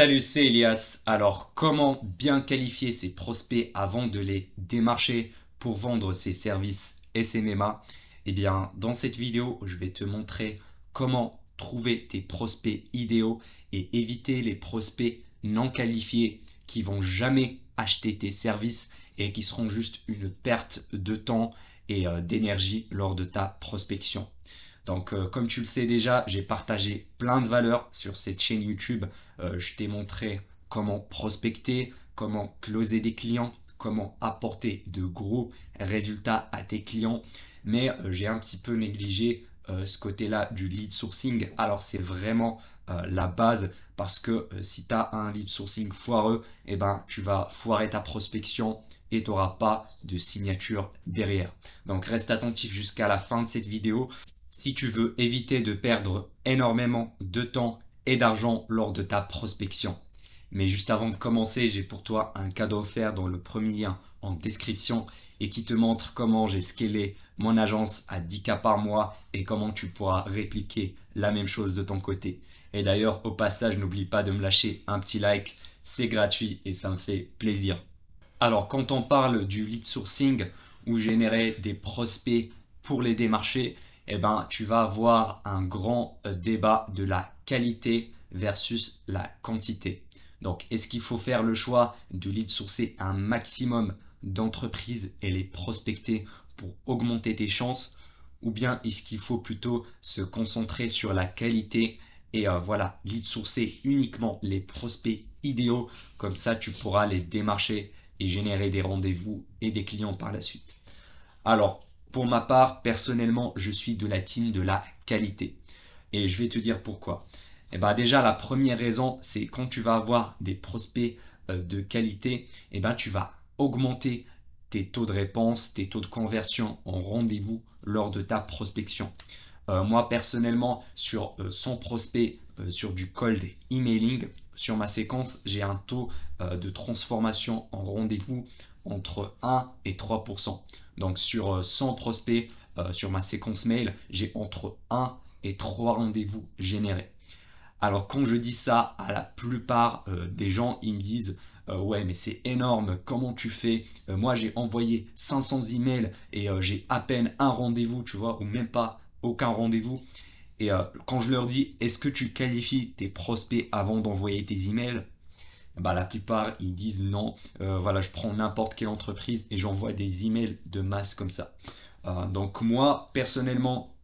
Salut, c'est Elias. Alors, comment bien qualifier ses prospects avant de les démarcher pour vendre ses services SMMA Eh bien, dans cette vidéo, je vais te montrer comment trouver tes prospects idéaux et éviter les prospects non qualifiés qui vont jamais acheter tes services et qui seront juste une perte de temps et euh, d'énergie lors de ta prospection. Donc, euh, comme tu le sais déjà, j'ai partagé plein de valeurs sur cette chaîne YouTube. Euh, je t'ai montré comment prospecter, comment closer des clients, comment apporter de gros résultats à tes clients. Mais euh, j'ai un petit peu négligé ce côté-là du lead sourcing. Alors, c'est vraiment la base parce que si tu as un lead sourcing foireux, et eh ben, tu vas foirer ta prospection et tu n'auras pas de signature derrière. Donc, reste attentif jusqu'à la fin de cette vidéo si tu veux éviter de perdre énormément de temps et d'argent lors de ta prospection. Mais juste avant de commencer, j'ai pour toi un cadeau offert dans le premier lien en description et qui te montre comment j'ai scalé mon agence à 10K par mois et comment tu pourras répliquer la même chose de ton côté. Et d'ailleurs, au passage, n'oublie pas de me lâcher un petit like, c'est gratuit et ça me fait plaisir. Alors, quand on parle du lead sourcing ou générer des prospects pour les démarcher, eh ben, tu vas avoir un grand euh, débat de la qualité versus la quantité. Donc, est-ce qu'il faut faire le choix de lead sourcer un maximum d'entreprises et les prospecter pour augmenter tes chances ou bien est-ce qu'il faut plutôt se concentrer sur la qualité et euh, voilà, lead sourcer uniquement les prospects idéaux, comme ça tu pourras les démarcher et générer des rendez-vous et des clients par la suite. Alors, pour ma part, personnellement, je suis de la team de la qualité. Et je vais te dire pourquoi. Et eh ben déjà, la première raison, c'est quand tu vas avoir des prospects euh, de qualité, et eh ben tu vas augmenter tes taux de réponse, tes taux de conversion en rendez-vous lors de ta prospection. Euh, moi, personnellement, sur son euh, 100 prospects sur du cold emailing, sur ma séquence, j'ai un taux de transformation en rendez-vous entre 1 et 3%. Donc sur 100 euh, prospects, euh, sur ma séquence mail, j'ai entre 1 et 3 rendez-vous générés. Alors quand je dis ça à la plupart euh, des gens, ils me disent ouais mais c'est énorme, comment tu fais Moi j'ai envoyé 500 emails et j'ai à peine un rendez-vous, tu vois, ou même pas aucun rendez-vous. Et quand je leur dis est-ce que tu qualifies tes prospects avant d'envoyer tes emails bah, la plupart ils disent non, euh, voilà, je prends n'importe quelle entreprise et j'envoie des emails de masse comme ça. Euh, donc moi, personnellement,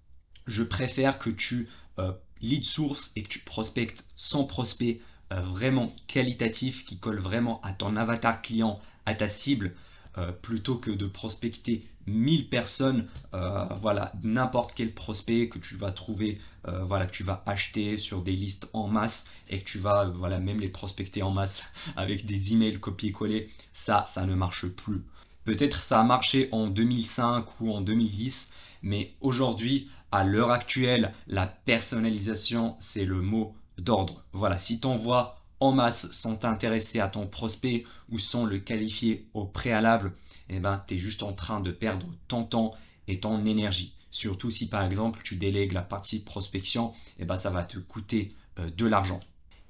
je préfère que tu euh, lead source et que tu prospectes sans prospect vraiment qualitatif qui colle vraiment à ton avatar client, à ta cible, euh, plutôt que de prospecter 1000 personnes, euh, voilà, n'importe quel prospect que tu vas trouver, euh, voilà, que tu vas acheter sur des listes en masse et que tu vas, voilà, même les prospecter en masse avec des emails copier-coller, ça, ça ne marche plus. Peut-être ça a marché en 2005 ou en 2010, mais aujourd'hui, à l'heure actuelle, la personnalisation, c'est le mot d'ordre. Voilà, si tu envoies en masse sont intéressés à ton prospect ou sont le qualifier au préalable, eh ben, tu es juste en train de perdre ton temps et ton énergie. Surtout si par exemple tu délègues la partie prospection, et eh ben, ça va te coûter euh, de l'argent.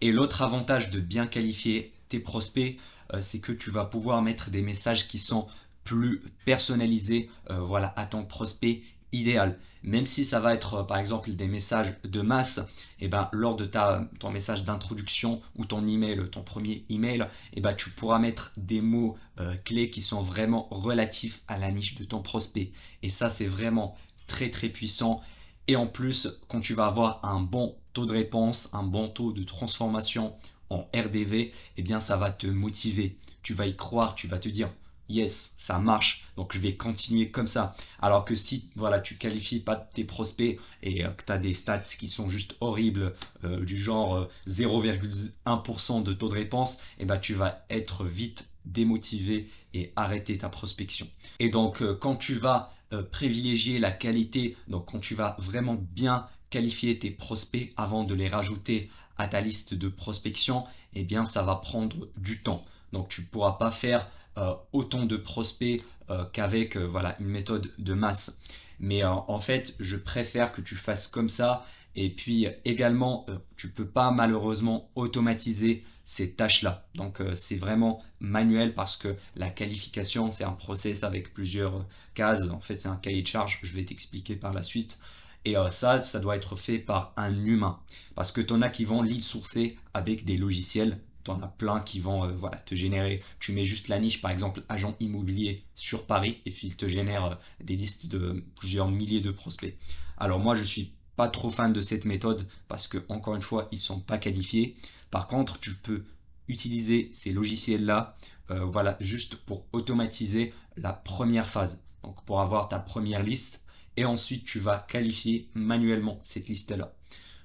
Et l'autre avantage de bien qualifier tes prospects, euh, c'est que tu vas pouvoir mettre des messages qui sont plus personnalisés euh, voilà, à ton prospect idéal. Même si ça va être euh, par exemple des messages de masse, et eh ben, lors de ta, ton message d'introduction ou ton email, ton premier email, et eh ben, tu pourras mettre des mots euh, clés qui sont vraiment relatifs à la niche de ton prospect. Et ça, c'est vraiment très très puissant. Et en plus, quand tu vas avoir un bon taux de réponse, un bon taux de transformation en RDV, et eh bien ça va te motiver. Tu vas y croire, tu vas te dire yes, ça marche, donc je vais continuer comme ça. Alors que si voilà, tu qualifies pas tes prospects et euh, que tu as des stats qui sont juste horribles, euh, du genre 0,1% euh, de taux de réponse, et eh ben, tu vas être vite démotivé et arrêter ta prospection. Et donc quand tu vas privilégier la qualité, donc quand tu vas vraiment bien qualifier tes prospects avant de les rajouter à ta liste de prospection, eh bien ça va prendre du temps. Donc tu ne pourras pas faire euh, autant de prospects euh, qu'avec euh, voilà, une méthode de masse. Mais en fait, je préfère que tu fasses comme ça. Et puis également, tu peux pas malheureusement automatiser ces tâches-là. Donc c'est vraiment manuel parce que la qualification, c'est un process avec plusieurs cases. En fait, c'est un cahier de charge. Je vais t'expliquer par la suite. Et ça, ça doit être fait par un humain. Parce que tu en as qui vont lead sourcer avec des logiciels tu en as plein qui vont euh, te générer. Tu mets juste la niche, par exemple, agent immobilier sur Paris, et puis il te génère euh, des listes de plusieurs milliers de prospects. Alors moi, je ne suis pas trop fan de cette méthode parce que, encore une fois, ils sont pas qualifiés. Par contre, tu peux utiliser ces logiciels-là, euh, voilà, juste pour automatiser la première phase. Donc pour avoir ta première liste, et ensuite tu vas qualifier manuellement cette liste-là.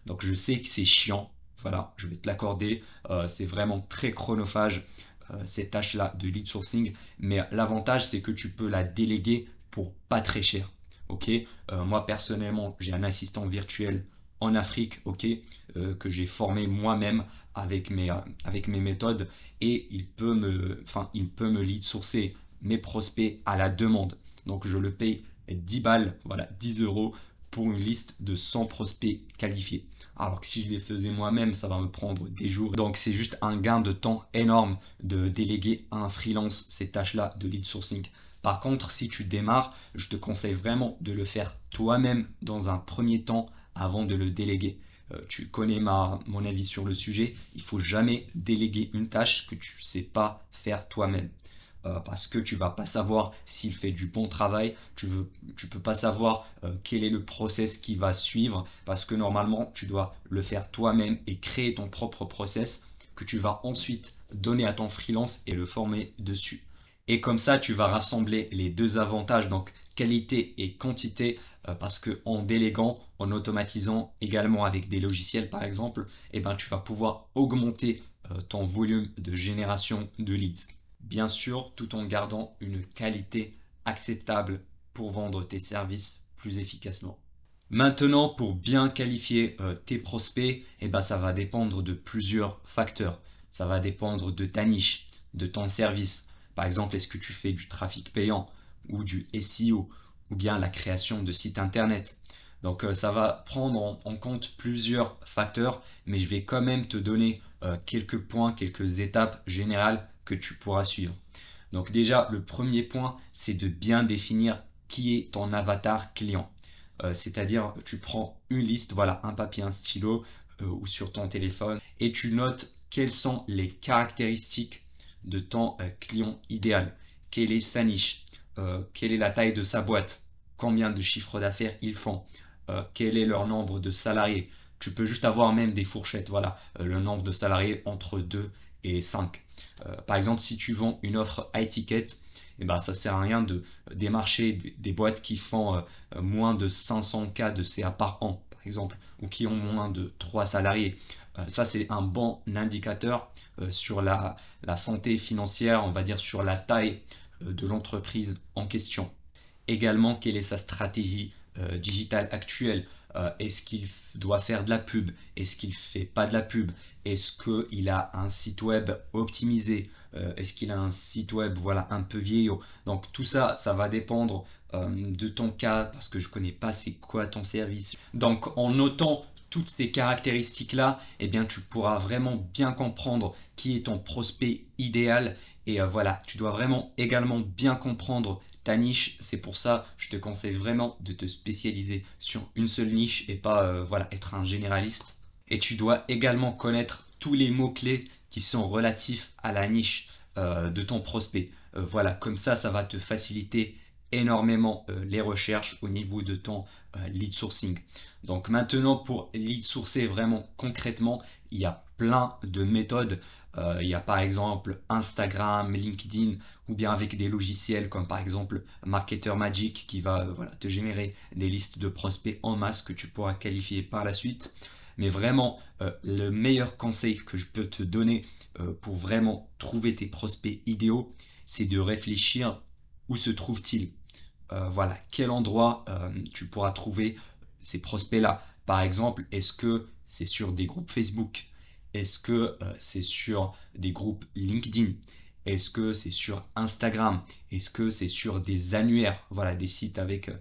Donc je sais que c'est chiant, voilà, je vais te l'accorder. Euh, c'est vraiment très chronophage euh, cette tâches-là de lead sourcing, mais l'avantage c'est que tu peux la déléguer pour pas très cher. Euh, moi personnellement j'ai un assistant virtuel en Afrique, que j'ai formé moi-même avec mes, méthodes et il peut me, il peut me lead sourcer mes prospects à la demande. Donc je le paye 10 balles, voilà, 10 euros pour une liste de 100 prospects qualifiés alors que si je les faisais moi-même, ça va me prendre des jours. Donc c'est juste un gain de temps énorme de déléguer à un freelance ces tâches-là de lead sourcing. Par contre, si tu démarres, je te conseille vraiment de le faire toi-même dans un premier temps avant de le déléguer. Euh, tu connais mon avis sur le sujet, il faut jamais déléguer une tâche que tu ne sais pas faire toi-même. Euh, parce que tu vas pas savoir s'il fait du bon travail, tu, ne peux pas savoir euh, quel est le process qui va suivre, parce que normalement tu dois le faire toi-même et créer ton propre process que tu vas ensuite donner à ton freelance et le former dessus. Et comme ça, tu vas rassembler les deux avantages, donc qualité et quantité, euh, parce que en déléguant, en automatisant également avec des logiciels par exemple, eh ben, tu vas pouvoir augmenter ton volume de génération de leads bien sûr tout en gardant une qualité acceptable pour vendre tes services plus efficacement. Maintenant, pour bien qualifier euh, tes prospects, eh ben, ça va dépendre de plusieurs facteurs. Ça va dépendre de ta niche, de ton service. Par exemple, est-ce que tu fais du trafic payant ou du SEO ou bien la création de sites internet donc euh, ça va prendre en, compte plusieurs facteurs, mais je vais quand même te donner euh, quelques points, quelques étapes générales tu pourras suivre. Donc déjà, le premier point, c'est de bien définir qui est ton avatar client. Euh, c'est-à-dire, tu prends une liste, voilà, un papier, un stylo euh, ou sur ton téléphone, et tu notes quelles sont les caractéristiques de ton euh, client idéal. Quelle est sa niche Quelle est la taille de sa boîte Combien de chiffres d'affaires ils font Quel est leur nombre de salariés tu peux juste avoir même des fourchettes, voilà, euh, le nombre de salariés entre 2 et 5. Euh, par exemple, si tu vends une offre à ticket, ça eh ben, ça sert à rien de euh, démarcher des boîtes qui font moins de 500 cas de CA par an, par exemple, ou qui ont moins de 3 salariés. ça, c'est un bon indicateur sur la, santé financière, on va dire sur la taille de l'entreprise en question. Également, quelle est sa stratégie digitale actuelle euh, est-ce qu'il doit faire de la pub, est-ce qu'il fait pas de la pub, est-ce qu'il a un site web optimisé, euh, est-ce qu'il a un site web voilà un peu vieillot. Donc tout ça, ça va dépendre euh, de ton cas parce que je ne connais pas c'est quoi ton service. Donc en notant toutes ces caractéristiques là, eh bien tu pourras vraiment bien comprendre qui est ton prospect idéal et voilà, tu dois vraiment également bien comprendre ta niche. C'est pour ça, je te conseille vraiment de te spécialiser sur une seule niche et pas euh, voilà, être un généraliste. Et tu dois également connaître tous les mots-clés qui sont relatifs à la niche euh, de ton prospect. Euh, voilà, comme ça, ça va te faciliter énormément euh, les recherches au niveau de ton euh, lead sourcing. Donc maintenant pour lead sourcer vraiment concrètement, il y a plein de méthodes. Euh, il y a par exemple Instagram, LinkedIn ou bien avec des logiciels comme par exemple Marketer Magic qui va te générer des listes de prospects en masse que tu pourras qualifier par la suite. Mais vraiment, le meilleur conseil que je peux te donner pour vraiment trouver tes prospects idéaux, c'est de réfléchir où se trouvent-ils. Euh, voilà, quel endroit euh, tu pourras trouver ces prospects-là. Par exemple, est-ce que c'est sur des groupes Facebook Est-ce que euh, c'est sur des groupes LinkedIn Est-ce que c'est sur Instagram Est-ce que c'est sur des annuaires Voilà, des sites avec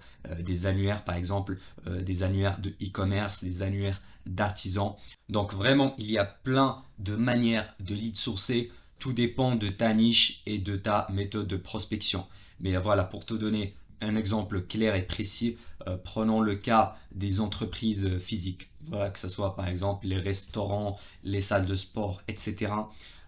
des annuaires, par exemple, des annuaires de e-commerce, des annuaires d'artisans. Donc vraiment, il y a plein de manières de lead sourcer. Tout dépend de ta niche et de ta méthode de prospection. Mais voilà, pour te donner un exemple clair et précis, euh, prenons le cas des entreprises physiques, voilà, que ce soit par exemple les restaurants, les salles de sport, etc.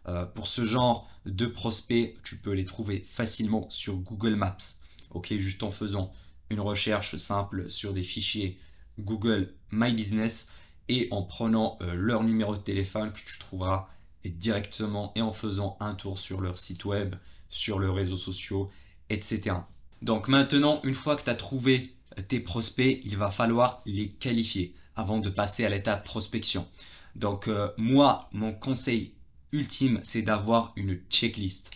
Euh, pour ce genre de prospects, tu peux les trouver facilement sur Google Maps, ok, juste en faisant une recherche simple sur des fichiers Google My Business et en prenant euh, leur numéro de téléphone que tu trouveras directement et en faisant un tour sur leur site web, sur leurs réseaux sociaux, etc. Donc maintenant, une fois que tu as trouvé euh, tes prospects, il va falloir les qualifier avant de passer à l'étape prospection. Donc euh, moi, mon conseil ultime, c'est d'avoir une checklist.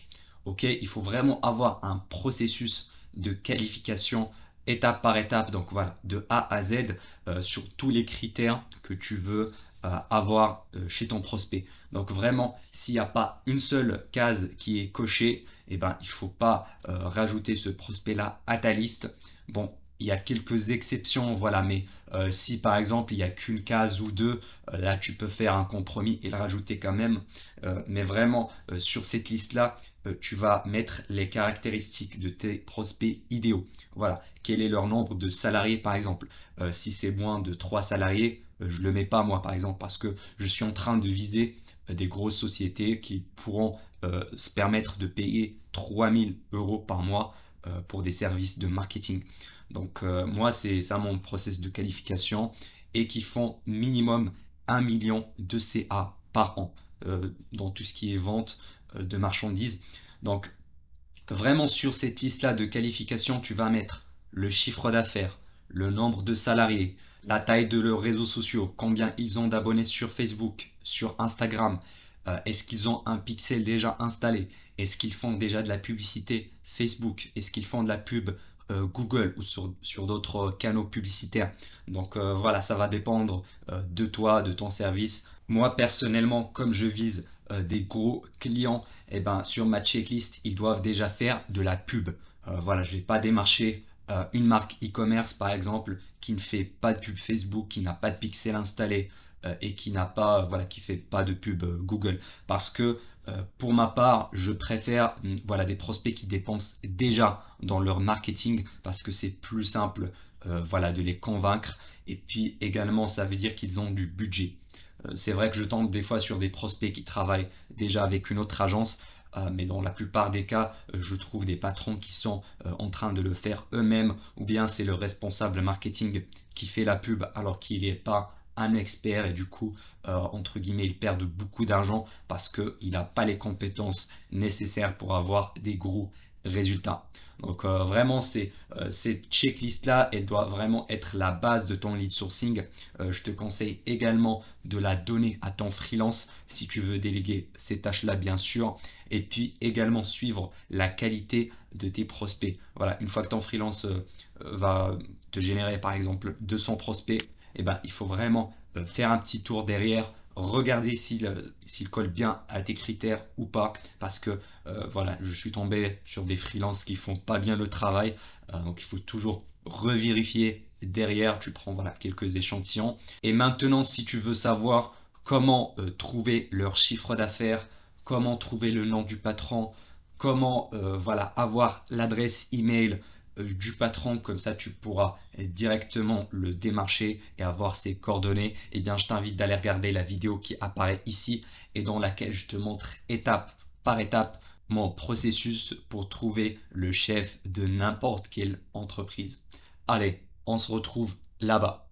Ok, il faut vraiment avoir un processus de qualification étape par étape, donc voilà, de A à Z euh, sur tous les critères que tu veux euh, avoir euh, chez ton prospect. Donc vraiment, s'il n'y a pas une seule case qui est cochée, eh ben, il ne faut pas rajouter ce prospect-là à ta liste. Bon, il y a quelques exceptions, voilà, mais euh, si par exemple il n'y a qu'une case ou deux, euh, là tu peux faire un compromis et le rajouter quand même. Euh, mais vraiment, sur cette liste-là, tu vas mettre les caractéristiques de tes prospects idéaux. Voilà, quel est leur nombre de salariés par exemple. si c'est moins de 3 salariés, je ne le mets pas moi par exemple parce que je suis en train de viser des grosses sociétés qui pourront se permettre de payer 3000 euros par mois euh, pour des services de marketing. Donc euh, moi, c'est ça mon process de qualification et qui font minimum 1 million de CA par an euh, dans tout ce qui est vente de marchandises. Donc vraiment sur cette liste-là de qualification, tu vas mettre le chiffre d'affaires, le nombre de salariés, la taille de leurs réseaux sociaux, combien ils ont d'abonnés sur Facebook, sur Instagram, euh, est-ce qu'ils ont un pixel déjà installé Est-ce qu'ils font déjà de la publicité Facebook Est-ce qu'ils font de la pub euh, Google ou sur, d'autres euh, canaux publicitaires Donc voilà, ça va dépendre de toi, de ton service. Moi personnellement, comme je vise des gros clients, eh ben, sur ma checklist, ils doivent déjà faire de la pub. voilà, je ne vais pas démarcher euh, une marque e-commerce par exemple qui ne fait pas de pub Facebook, qui n'a pas de pixel installé euh, et qui n'a pas euh, voilà qui fait pas de pub Google parce que pour ma part je préfère mm, voilà des prospects qui dépensent déjà dans leur marketing parce que c'est plus simple voilà de les convaincre et puis également ça veut dire qu'ils ont du budget c'est vrai que je tente des fois sur des prospects qui travaillent déjà avec une autre agence euh, mais dans la plupart des cas, euh, je trouve des patrons qui sont euh, en train de le faire eux-mêmes, ou bien c'est le responsable marketing qui fait la pub alors qu'il n'est pas un expert et du coup entre guillemets il perd beaucoup d'argent parce qu'il n'a pas les compétences nécessaires pour avoir des gros résultat. Donc euh, vraiment, euh, cette checklist-là, elle doit vraiment être la base de ton lead sourcing. Euh, je te conseille également de la donner à ton freelance si tu veux déléguer ces tâches-là, bien sûr. Et puis également suivre la qualité de tes prospects. Voilà, une fois que ton freelance va te générer par exemple 200 prospects, eh ben, il faut vraiment faire un petit tour derrière Regardez s'il colle bien à tes critères ou pas parce que euh, voilà je suis tombé sur des freelances qui font pas bien le travail euh, donc il faut toujours revérifier derrière tu prends voilà quelques échantillons et maintenant si tu veux savoir comment euh, trouver leur chiffre d'affaires comment trouver le nom du patron comment voilà avoir l'adresse email euh, du patron, comme ça tu pourras directement le démarcher et avoir ses coordonnées, eh bien je t'invite d'aller regarder la vidéo qui apparaît ici et dans laquelle je te montre étape par étape mon processus pour trouver le chef de n'importe quelle entreprise. Allez, on se retrouve là-bas.